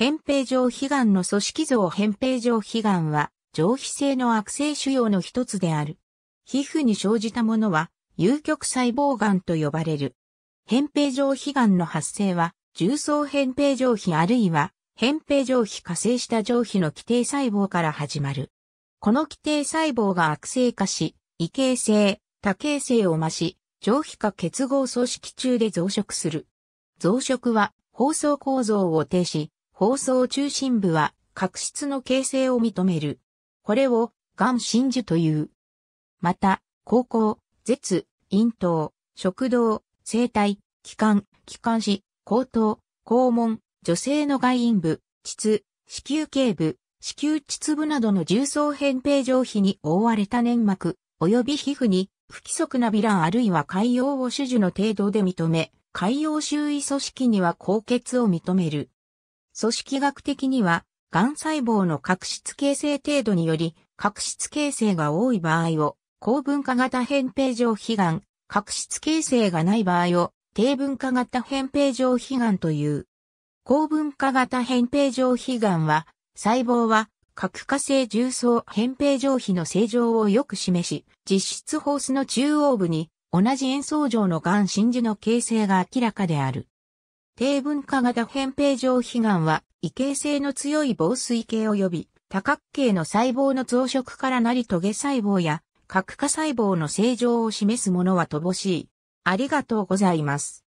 扁平上皮癌の組織像扁平上皮癌は、上皮性の悪性腫瘍の一つである。皮膚に生じたものは、有極細胞癌と呼ばれる。扁平上皮癌の発生は、重層扁平上皮あるいは、扁平上皮化成した上皮の基底細胞から始まる。この基底細胞が悪性化し、異形性、多形性を増し、上皮化結合組織中で増殖する。増殖は、包装構造を停止、放送中心部は、角質の形成を認める。これを、元真珠という。また、高校、舌、陰頭、食道、生体、気管、気管支、高等、肛門、女性の外陰部、膣、子宮頸部、子宮膣部などの重層扁平上皮に覆われた粘膜、及び皮膚に不規則なランあるいは海洋を手術の程度で認め、海洋周囲組織には高血を認める。組織学的には、癌細胞の角質形成程度により、角質形成が多い場合を、高分化型扁平上皮癌、角質形成がない場合を、低分化型扁平上皮癌という。高分化型扁平上皮癌は、細胞は、核化性重層扁平上皮の正常をよく示し、実質ホースの中央部に、同じ演奏状の癌真珠の形成が明らかである。低分化型扁平上皮癌は、異形性の強い防水系及び、多角形の細胞の増殖からなりトゲ細胞や、核化細胞の正常を示すものは乏しい。ありがとうございます。